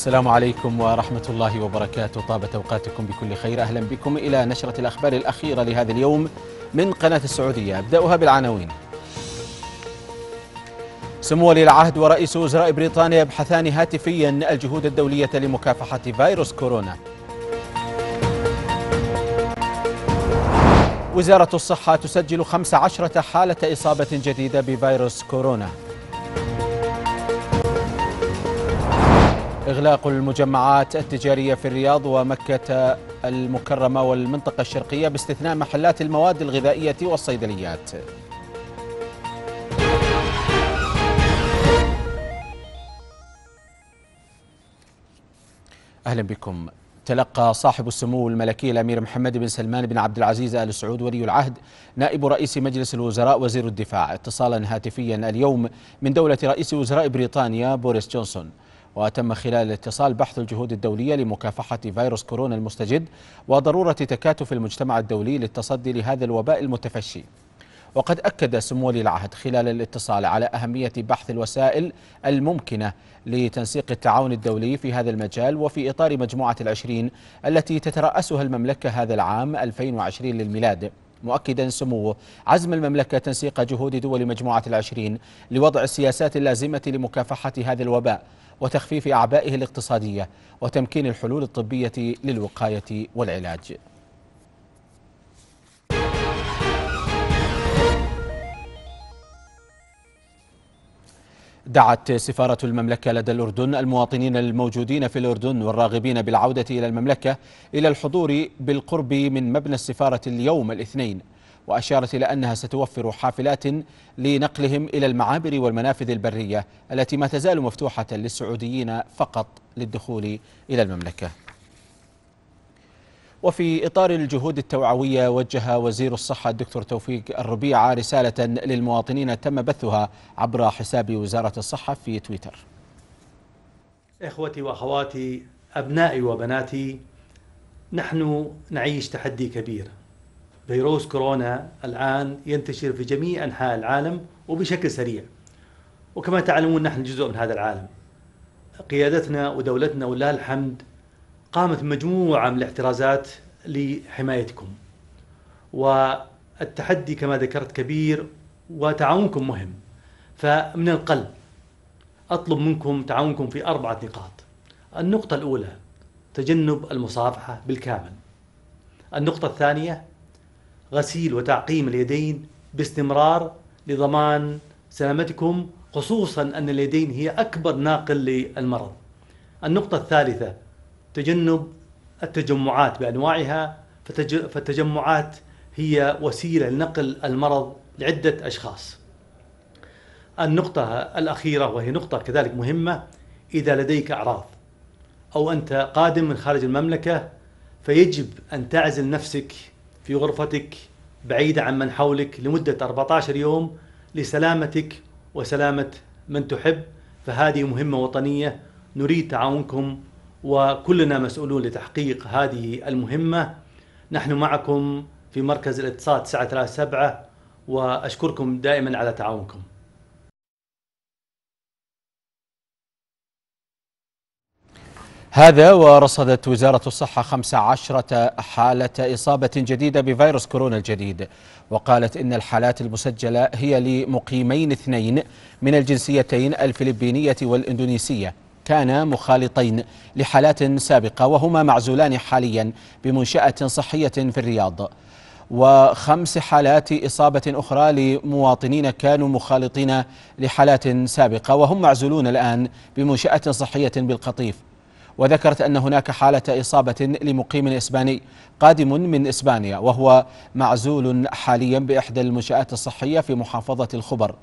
السلام عليكم ورحمة الله وبركاته طابت أوقاتكم بكل خير أهلا بكم إلى نشرة الأخبار الأخيرة لهذا اليوم من قناة السعودية أبدأها بالعناوين سمو ولي العهد ورئيس وزراء بريطانيا يبحثان هاتفيا الجهود الدولية لمكافحة فيروس كورونا وزارة الصحة تسجل 15 حالة إصابة جديدة بفيروس كورونا إغلاق المجمعات التجارية في الرياض ومكة المكرمة والمنطقة الشرقية باستثناء محلات المواد الغذائية والصيدليات أهلا بكم تلقى صاحب السمو الملكي الامير محمد بن سلمان بن عبد العزيز ال سعود ولي العهد نائب رئيس مجلس الوزراء وزير الدفاع اتصالا هاتفيا اليوم من دوله رئيس وزراء بريطانيا بوريس جونسون وتم خلال الاتصال بحث الجهود الدولية لمكافحة فيروس كورونا المستجد وضرورة تكاتف المجتمع الدولي للتصدي لهذا الوباء المتفشي وقد أكد سمو ولي العهد خلال الاتصال على أهمية بحث الوسائل الممكنة لتنسيق التعاون الدولي في هذا المجال وفي إطار مجموعة العشرين التي تترأسها المملكة هذا العام 2020 للميلاد مؤكدا سموه عزم المملكة تنسيق جهود دول مجموعة العشرين لوضع السياسات اللازمة لمكافحة هذا الوباء وتخفيف أعبائه الاقتصادية وتمكين الحلول الطبية للوقاية والعلاج دعت سفارة المملكة لدى الأردن المواطنين الموجودين في الأردن والراغبين بالعودة إلى المملكة إلى الحضور بالقرب من مبنى السفارة اليوم الاثنين وأشارت إلى أنها ستوفر حافلات لنقلهم إلى المعابر والمنافذ البرية التي ما تزال مفتوحة للسعوديين فقط للدخول إلى المملكة وفي إطار الجهود التوعوية وجه وزير الصحة الدكتور توفيق الربيعة رسالة للمواطنين تم بثها عبر حساب وزارة الصحة في تويتر إخوتي وأخواتي أبنائي وبناتي نحن نعيش تحدي كبير فيروس كورونا الآن ينتشر في جميع أنحاء العالم وبشكل سريع وكما تعلمون نحن جزء من هذا العالم قيادتنا ودولتنا ولله الحمد قامت مجموعة من الاحترازات لحمايتكم والتحدي كما ذكرت كبير وتعاونكم مهم فمن القلب أطلب منكم تعاونكم في أربعة نقاط النقطة الأولى تجنب المصافحة بالكامل النقطة الثانية غسيل وتعقيم اليدين باستمرار لضمان سلامتكم خصوصا أن اليدين هي أكبر ناقل للمرض النقطة الثالثة تجنب التجمعات بانواعها فالتجمعات هي وسيله لنقل المرض لعده اشخاص. النقطه الاخيره وهي نقطه كذلك مهمه اذا لديك اعراض او انت قادم من خارج المملكه فيجب ان تعزل نفسك في غرفتك بعيده عن من حولك لمده 14 يوم لسلامتك وسلامه من تحب فهذه مهمه وطنيه نريد تعاونكم وكلنا مسؤولون لتحقيق هذه المهمة نحن معكم في مركز الاتصال 937 وأشكركم دائما على تعاونكم هذا ورصدت وزارة الصحة 15 حالة إصابة جديدة بفيروس كورونا الجديد وقالت إن الحالات المسجلة هي لمقيمين اثنين من الجنسيتين الفلبينية والإندونيسية كانا مخالطين لحالات سابقة وهما معزولان حاليا بمنشأة صحية في الرياض وخمس حالات إصابة أخرى لمواطنين كانوا مخالطين لحالات سابقة وهم معزولون الآن بمنشأة صحية بالقطيف وذكرت أن هناك حالة إصابة لمقيم إسباني قادم من إسبانيا وهو معزول حاليا بإحدى المنشآت الصحية في محافظة الخبر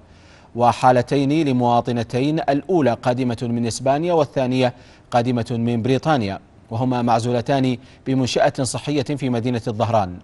وحالتين لمواطنتين الأولى قادمة من إسبانيا والثانية قادمة من بريطانيا وهما معزولتان بمنشأة صحية في مدينة الظهران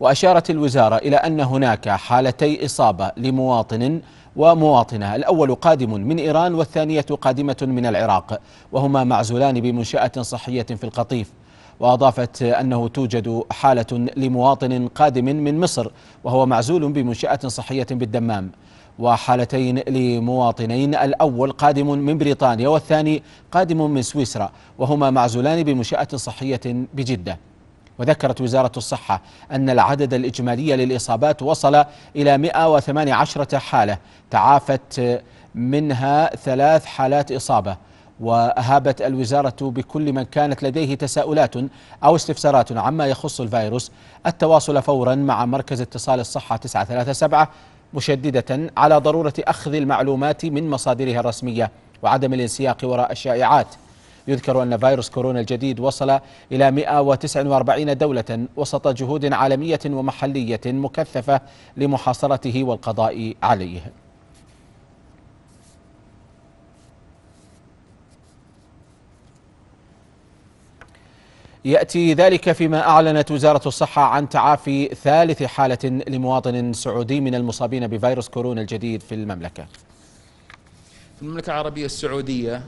وأشارت الوزارة إلى أن هناك حالتي إصابة لمواطن ومواطنة الأول قادم من إيران والثانية قادمة من العراق وهما معزولان بمنشأة صحية في القطيف وأضافت أنه توجد حالة لمواطن قادم من مصر وهو معزول بمنشأة صحية بالدمام وحالتين لمواطنين الأول قادم من بريطانيا والثاني قادم من سويسرا وهما معزولان بمنشأة صحية بجدة وذكرت وزارة الصحة أن العدد الإجمالي للإصابات وصل إلى 118 حالة تعافت منها ثلاث حالات إصابة وأهابت الوزارة بكل من كانت لديه تساؤلات أو استفسارات عما يخص الفيروس التواصل فورا مع مركز اتصال الصحة 937 مشددة على ضرورة أخذ المعلومات من مصادرها الرسمية وعدم الانسياق وراء الشائعات يذكر أن فيروس كورونا الجديد وصل إلى 149 دولة وسط جهود عالمية ومحلية مكثفة لمحاصرته والقضاء عليه يأتي ذلك فيما أعلنت وزارة الصحة عن تعافي ثالث حالة لمواطن سعودي من المصابين بفيروس كورونا الجديد في المملكة في المملكة العربية السعودية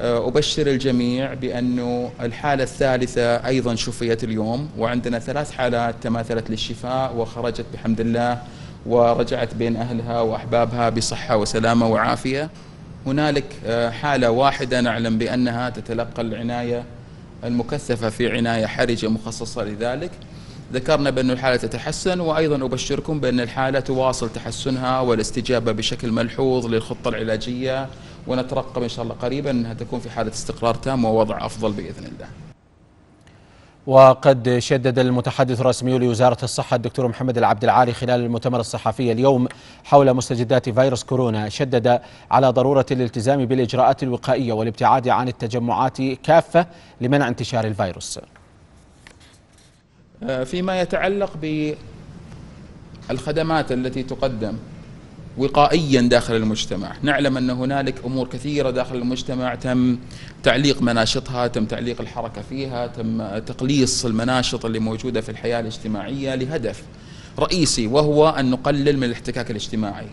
آه، أبشر الجميع بأنه الحالة الثالثة أيضا شفيت اليوم وعندنا ثلاث حالات تماثلت للشفاء وخرجت بحمد الله ورجعت بين أهلها وأحبابها بصحة وسلامة وعافية هنالك آه، حالة واحدة نعلم بأنها تتلقى العناية المكثفة في عناية حرجة مخصصة لذلك ذكرنا بأن الحالة تتحسن وأيضا أبشركم بأن الحالة تواصل تحسنها والاستجابة بشكل ملحوظ للخطة العلاجية ونترقب إن شاء الله قريبا أنها تكون في حالة استقرار تام ووضع أفضل بإذن الله وقد شدد المتحدث الرسمي لوزارة الصحة الدكتور محمد العبد العالي خلال المؤتمر الصحفي اليوم حول مستجدات فيروس كورونا شدد على ضرورة الالتزام بالإجراءات الوقائية والابتعاد عن التجمعات كافة لمنع انتشار الفيروس آه، فيما يتعلق بالخدمات التي تقدم وقائيا داخل المجتمع نعلم أن هنالك أمور كثيرة داخل المجتمع تم تعليق مناشطها تم تعليق الحركة فيها تم تقليص المناشط اللي موجودة في الحياة الاجتماعية لهدف رئيسي وهو أن نقلل من الاحتكاك الاجتماعي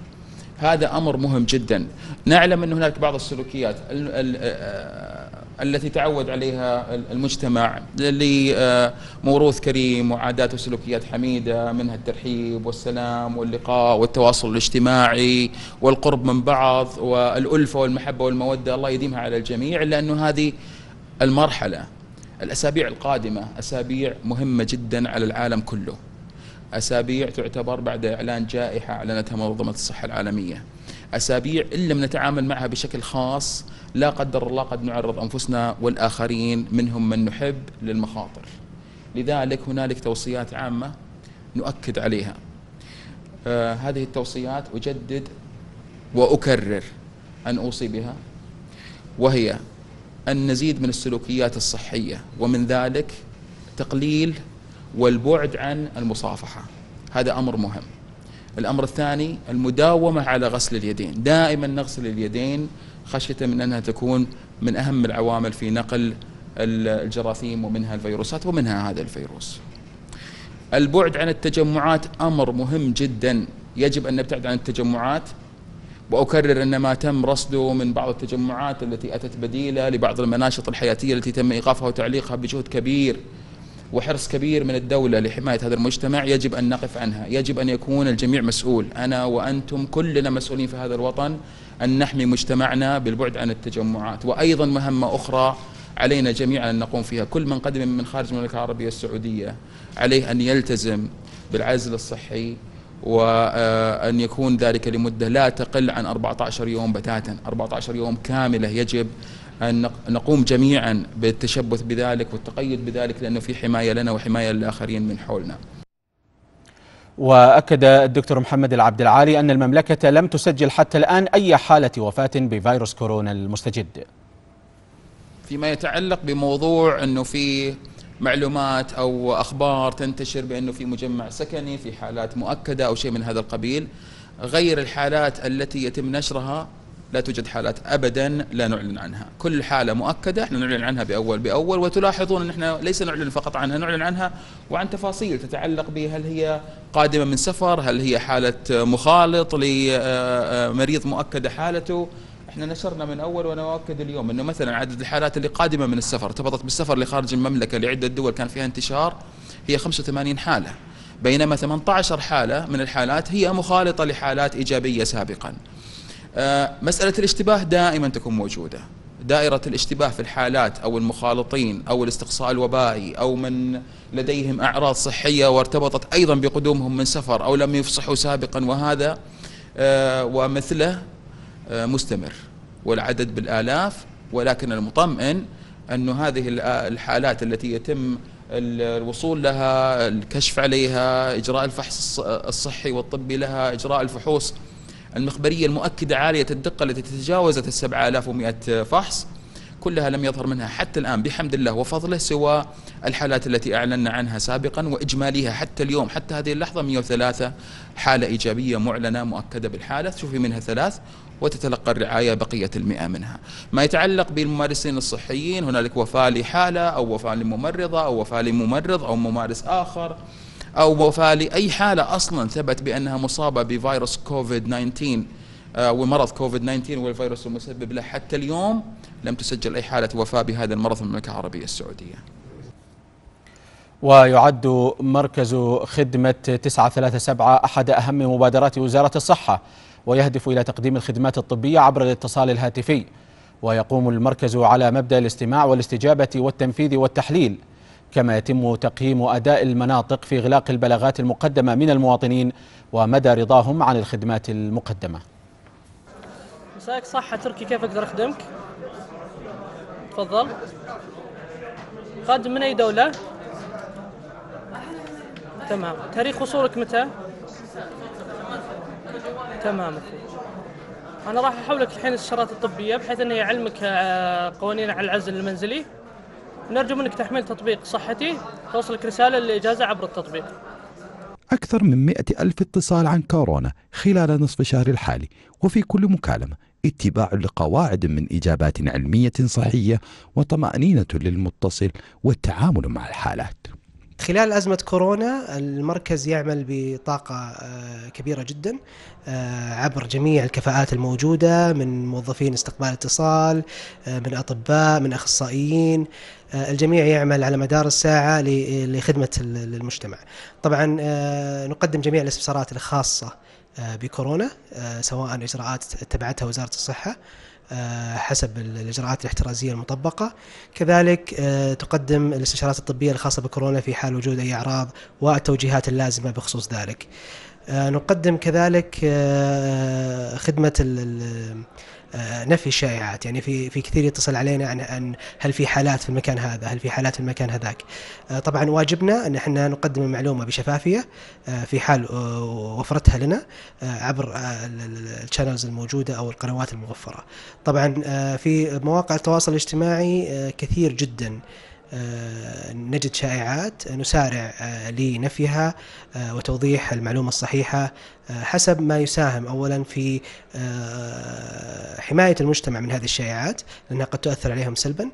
هذا أمر مهم جدا نعلم أن هناك بعض السلوكيات آه، التي تعود عليها المجتمع لموروث كريم وعادات وسلوكيات حميدة منها الترحيب والسلام واللقاء والتواصل الاجتماعي والقرب من بعض والألفة والمحبة والمودة الله يديمها على الجميع إلا أنه هذه المرحلة الأسابيع القادمة أسابيع مهمة جدا على العالم كله أسابيع تعتبر بعد إعلان جائحة أعلنتها منظمة الصحة العالمية أسابيع إن لم نتعامل معها بشكل خاص لا قدر الله قد نعرض أنفسنا والآخرين منهم من نحب للمخاطر لذلك هنالك توصيات عامة نؤكد عليها آه هذه التوصيات أجدد وأكرر أن أوصي بها وهي أن نزيد من السلوكيات الصحية ومن ذلك تقليل والبعد عن المصافحة هذا أمر مهم الأمر الثاني المداومة على غسل اليدين دائما نغسل اليدين خشية من أنها تكون من أهم العوامل في نقل الجراثيم ومنها الفيروسات ومنها هذا الفيروس البعد عن التجمعات أمر مهم جدا يجب أن نبتعد عن التجمعات وأكرر أن ما تم رصده من بعض التجمعات التي أتت بديلة لبعض المناشط الحياتية التي تم إيقافها وتعليقها بجهد كبير وحرص كبير من الدولة لحماية هذا المجتمع يجب أن نقف عنها يجب أن يكون الجميع مسؤول أنا وأنتم كلنا مسؤولين في هذا الوطن أن نحمي مجتمعنا بالبعد عن التجمعات وأيضا مهمة أخرى علينا جميعا أن نقوم فيها كل من قدم من خارج المملكة العربية السعودية عليه أن يلتزم بالعزل الصحي وأن يكون ذلك لمدة لا تقل عن 14 يوم بتاتا 14 يوم كاملة يجب أن نقوم جميعا بالتشبث بذلك والتقيد بذلك لأنه في حماية لنا وحماية للآخرين من حولنا وأكد الدكتور محمد العبد العالي أن المملكة لم تسجل حتى الآن أي حالة وفاة بفيروس كورونا المستجد فيما يتعلق بموضوع أنه في معلومات أو أخبار تنتشر بأنه في مجمع سكني في حالات مؤكدة أو شيء من هذا القبيل غير الحالات التي يتم نشرها لا توجد حالات ابدا لا نعلن عنها كل حاله مؤكده احنا نعلن عنها باول باول وتلاحظون ان احنا ليس نعلن فقط عنها نعلن عنها وعن تفاصيل تتعلق بهل هي قادمه من سفر هل هي حاله مخالط لمريض مؤكده حالته احنا نشرنا من اول وانا اؤكد اليوم انه مثلا عدد الحالات اللي قادمه من السفر ارتبطت بالسفر لخارج المملكه لعده دول كان فيها انتشار هي 85 حاله بينما 18 حاله من الحالات هي مخالطه لحالات ايجابيه سابقا آه، مسألة الاشتباه دائما تكون موجودة دائرة الاشتباه في الحالات أو المخالطين أو الاستقصاء الوبائي أو من لديهم أعراض صحية وارتبطت أيضا بقدومهم من سفر أو لم يفصحوا سابقا وهذا آه، ومثله آه، مستمر والعدد بالآلاف ولكن المطمئن أن هذه الحالات التي يتم الوصول لها الكشف عليها إجراء الفحص الصحي والطبي لها إجراء الفحوص المخبرية المؤكدة عالية الدقة التي تجاوزت السبعة آلاف ومئة فحص كلها لم يظهر منها حتى الآن بحمد الله وفضله سوى الحالات التي أعلنا عنها سابقا وإجماليها حتى اليوم حتى هذه اللحظة 103 حالة إيجابية معلنة مؤكدة بالحالة تشوفي منها ثلاث وتتلقى الرعاية بقية المئة منها ما يتعلق بالممارسين الصحيين هنالك وفاة لحالة أو وفاة لممرضة أو وفاة لممرض أو ممارس آخر أو وفاة لأي حالة أصلا ثبت بأنها مصابة بفيروس كوفيد 19 آه، ومرض كوفيد 19 والفيروس المسبب له حتى اليوم لم تسجل أي حالة وفاة بهذا المرض في المملكة العربية السعودية ويعد مركز خدمة 937 أحد أهم مبادرات وزارة الصحة ويهدف إلى تقديم الخدمات الطبية عبر الاتصال الهاتفي ويقوم المركز على مبدأ الاستماع والاستجابة والتنفيذ والتحليل كما يتم تقييم أداء المناطق في غلاق البلاغات المقدمة من المواطنين ومدى رضاهم عن الخدمات المقدمة مساك صحة تركي كيف أقدر أخدمك؟ تفضل قادم من أي دولة؟ تمام تاريخ وصولك متى؟ تمام أنا راح أحولك الحين الشرات الطبية بحيث أنه يعلمك آه، قوانين على العزل المنزلي نرجو منك تحميل تطبيق صحتي توصلك رسالة للإجازة عبر التطبيق أكثر من مئة ألف اتصال عن كورونا خلال نصف شهر الحالي وفي كل مكالمة اتباع لقواعد من إجابات علمية صحية وطمأنينة للمتصل والتعامل مع الحالات خلال أزمة كورونا المركز يعمل بطاقة آه، كبيرة جدا آه، عبر جميع الكفاءات الموجودة من موظفين استقبال اتصال آه، من أطباء من أخصائيين آه، الجميع يعمل على مدار الساعة لخدمة المجتمع طبعا آه، نقدم جميع الاستفسارات الخاصة آه، بكورونا سواء إجراءات اتبعتها وزارة الصحة حسب الإجراءات الاحترازية المطبقة كذلك تقدم الاستشارات الطبية الخاصة بكورونا في حال وجود أي أعراض والتوجيهات اللازمة بخصوص ذلك نقدم كذلك خدمة آه، نفي الشائعات يعني في في كثير يتصل علينا عن عن هل في حالات في المكان هذا هل في حالات في المكان هذاك آه، طبعا واجبنا ان احنا نقدم المعلومه بشفافيه آه، في حال وفرتها لنا عبر الشانلز الموجوده او القنوات المغفره طبعا في مواقع التواصل الاجتماعي كثير جدا آه، نجد شائعات نسارع آه، لنفيها آه، وتوضيح المعلومة الصحيحة حسب ما يساهم أولا في حماية المجتمع من هذه الشائعات لأنها قد تؤثر عليهم سلبا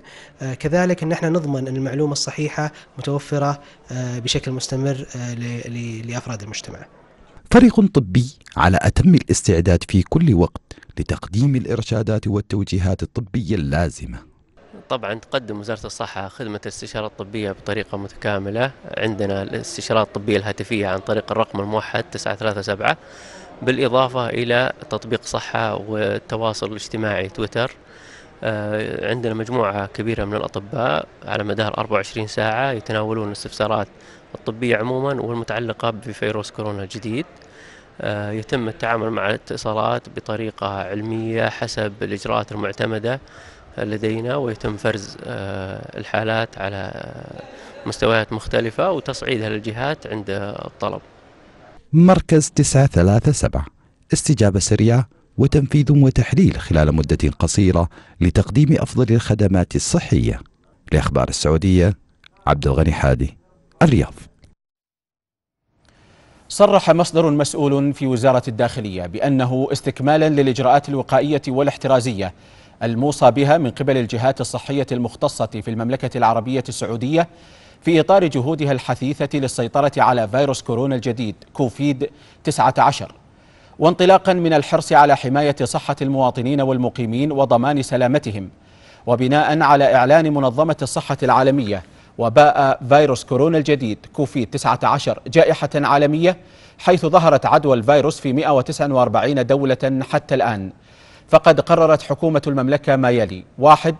كذلك أن احنا نضمن أن المعلومة الصحيحة متوفرة بشكل مستمر لأفراد المجتمع فريق طبي على أتم الاستعداد في كل وقت لتقديم الإرشادات والتوجيهات الطبية اللازمة طبعا تقدم وزارة الصحة خدمة الاستشارة الطبية بطريقة متكاملة عندنا الاستشارات الطبية الهاتفية عن طريق الرقم الموحد 937 بالإضافة إلى تطبيق صحة والتواصل الاجتماعي تويتر آه، عندنا مجموعة كبيرة من الأطباء على مدار 24 ساعة يتناولون الاستفسارات الطبية عموما والمتعلقة بفيروس كورونا الجديد آه، يتم التعامل مع الاتصالات بطريقة علمية حسب الإجراءات المعتمدة لدينا ويتم فرز آه، الحالات على مستويات مختلفة وتصعيدها للجهات عند الطلب مركز 937 استجابة سريعة وتنفيذ وتحليل خلال مدة قصيرة لتقديم أفضل الخدمات الصحية لأخبار السعودية عبد الغني حادي الرياض صرح مصدر مسؤول في وزارة الداخلية بأنه استكمالا للإجراءات الوقائية والاحترازية الموصى بها من قبل الجهات الصحية المختصة في المملكة العربية السعودية في إطار جهودها الحثيثة للسيطرة على فيروس كورونا الجديد كوفيد 19 وانطلاقا من الحرص على حماية صحة المواطنين والمقيمين وضمان سلامتهم وبناء على إعلان منظمة الصحة العالمية وباء فيروس كورونا الجديد كوفيد 19 جائحة عالمية حيث ظهرت عدوى الفيروس في 149 دولة حتى الآن فقد قررت حكومة المملكة ما يلي واحد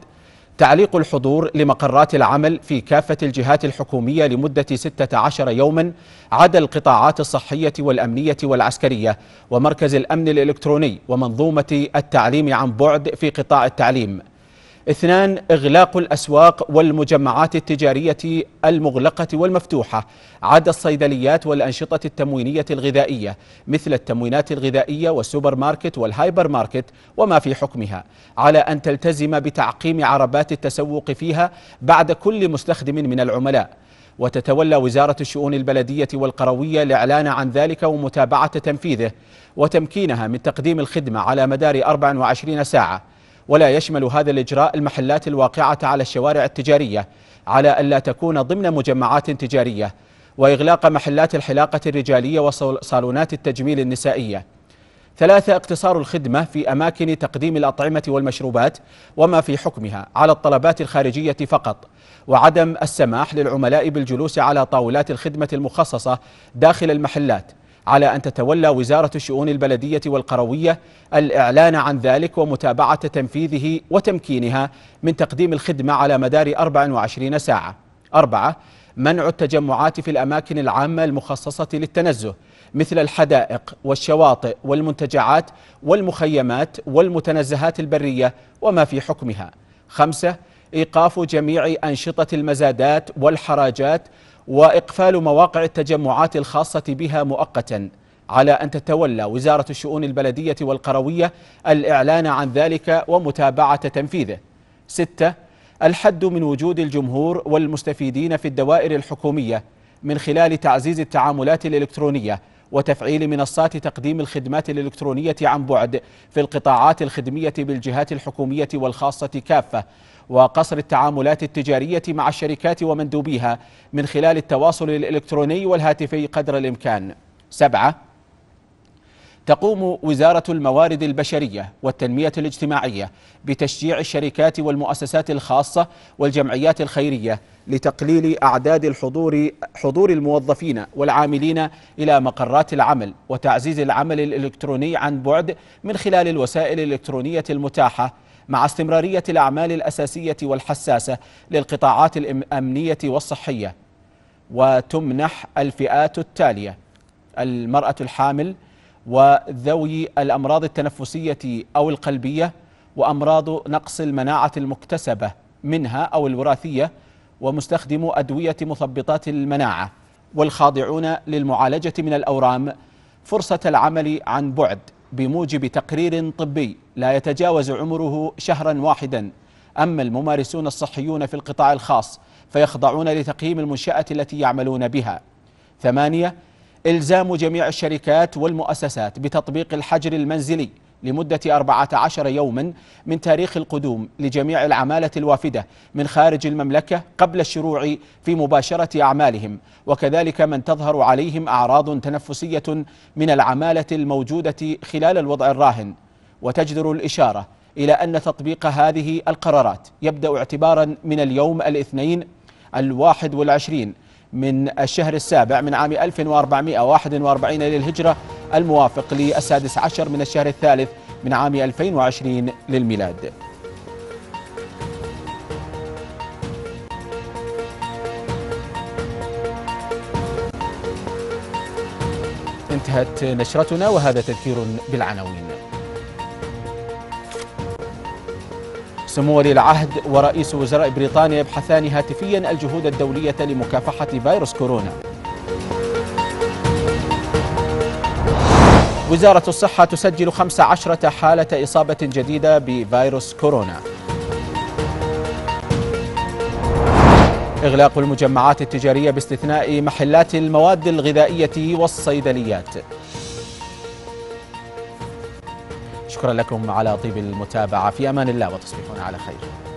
تعليق الحضور لمقرات العمل في كافة الجهات الحكومية لمدة 16 يوما عدا القطاعات الصحية والأمنية والعسكرية ومركز الأمن الإلكتروني ومنظومة التعليم عن بعد في قطاع التعليم اثنان إغلاق الأسواق والمجمعات التجارية المغلقة والمفتوحة عدا الصيدليات والأنشطة التموينية الغذائية مثل التموينات الغذائية والسوبر ماركت والهايبر ماركت وما في حكمها على أن تلتزم بتعقيم عربات التسوق فيها بعد كل مستخدم من العملاء وتتولى وزارة الشؤون البلدية والقروية الإعلان عن ذلك ومتابعة تنفيذه وتمكينها من تقديم الخدمة على مدار 24 ساعة ولا يشمل هذا الإجراء المحلات الواقعة على الشوارع التجارية على ألا تكون ضمن مجمعات تجارية وإغلاق محلات الحلاقة الرجالية وصالونات التجميل النسائية ثلاثة اقتصار الخدمة في أماكن تقديم الأطعمة والمشروبات وما في حكمها على الطلبات الخارجية فقط وعدم السماح للعملاء بالجلوس على طاولات الخدمة المخصصة داخل المحلات على أن تتولى وزارة الشؤون البلدية والقروية الإعلان عن ذلك ومتابعة تنفيذه وتمكينها من تقديم الخدمة على مدار 24 ساعة أربعة منع التجمعات في الأماكن العامة المخصصة للتنزه مثل الحدائق والشواطئ والمنتجعات والمخيمات والمتنزهات البرية وما في حكمها خمسة إيقاف جميع أنشطة المزادات والحراجات وإقفال مواقع التجمعات الخاصة بها مؤقتا على أن تتولى وزارة الشؤون البلدية والقروية الإعلان عن ذلك ومتابعة تنفيذه ستة الحد من وجود الجمهور والمستفيدين في الدوائر الحكومية من خلال تعزيز التعاملات الإلكترونية وتفعيل منصات تقديم الخدمات الإلكترونية عن بعد في القطاعات الخدمية بالجهات الحكومية والخاصة كافة وقصر التعاملات التجارية مع الشركات ومندوبيها من خلال التواصل الإلكتروني والهاتفي قدر الإمكان سبعة تقوم وزارة الموارد البشرية والتنمية الاجتماعية بتشجيع الشركات والمؤسسات الخاصة والجمعيات الخيرية لتقليل أعداد الحضور حضور الموظفين والعاملين إلى مقرات العمل وتعزيز العمل الإلكتروني عن بعد من خلال الوسائل الإلكترونية المتاحة مع استمرارية الأعمال الأساسية والحساسة للقطاعات الأمنية والصحية وتمنح الفئات التالية المرأة الحامل وذوي الأمراض التنفسية أو القلبية وأمراض نقص المناعة المكتسبة منها أو الوراثية ومستخدمو أدوية مثبطات المناعة والخاضعون للمعالجة من الأورام فرصة العمل عن بعد بموجب تقرير طبي لا يتجاوز عمره شهرا واحدا أما الممارسون الصحيون في القطاع الخاص فيخضعون لتقييم المنشأة التي يعملون بها ثمانية إلزام جميع الشركات والمؤسسات بتطبيق الحجر المنزلي لمدة 14 يوما من تاريخ القدوم لجميع العمالة الوافدة من خارج المملكة قبل الشروع في مباشرة أعمالهم وكذلك من تظهر عليهم أعراض تنفسية من العمالة الموجودة خلال الوضع الراهن وتجدر الإشارة إلى أن تطبيق هذه القرارات يبدأ اعتبارا من اليوم الاثنين الواحد والعشرين من الشهر السابع من عام 1441 للهجرة الموافق للسادس عشر من الشهر الثالث من عام 2020 للميلاد انتهت نشرتنا وهذا تذكير بالعناوين سمو ولي العهد ورئيس وزراء بريطانيا يبحثان هاتفيا الجهود الدولية لمكافحة فيروس كورونا وزارة الصحة تسجل 15 حالة إصابة جديدة بفيروس كورونا إغلاق المجمعات التجارية باستثناء محلات المواد الغذائية والصيدليات شكرا لكم على طيب المتابعة في أمان الله وتصبحون على خير